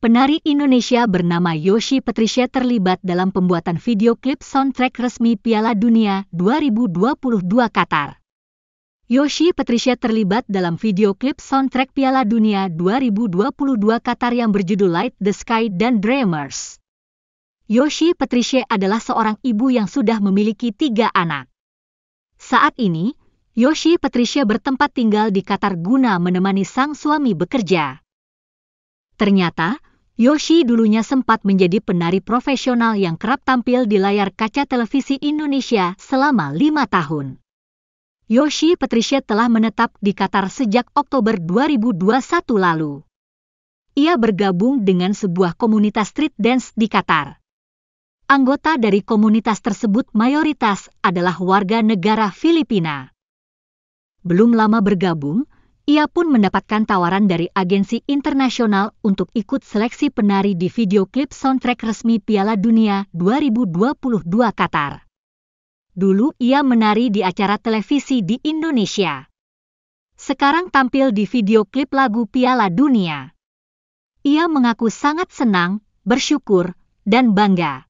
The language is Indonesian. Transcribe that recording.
Penari Indonesia bernama Yoshi Patricia terlibat dalam pembuatan video klip soundtrack resmi Piala Dunia 2022 Qatar. Yoshi Patricia terlibat dalam video klip soundtrack Piala Dunia 2022 Qatar yang berjudul Light the Sky dan Dreamers. Yoshi Patricia adalah seorang ibu yang sudah memiliki tiga anak. Saat ini, Yoshi Patricia bertempat tinggal di Qatar guna menemani sang suami bekerja. Ternyata, Yoshi dulunya sempat menjadi penari profesional yang kerap tampil di layar kaca televisi Indonesia selama lima tahun. Yoshi Patricia telah menetap di Qatar sejak Oktober 2021 lalu. Ia bergabung dengan sebuah komunitas street dance di Qatar. Anggota dari komunitas tersebut mayoritas adalah warga negara Filipina. Belum lama bergabung, ia pun mendapatkan tawaran dari agensi internasional untuk ikut seleksi penari di video klip soundtrack resmi Piala Dunia 2022 Qatar. Dulu ia menari di acara televisi di Indonesia. Sekarang tampil di video klip lagu Piala Dunia. Ia mengaku sangat senang, bersyukur, dan bangga.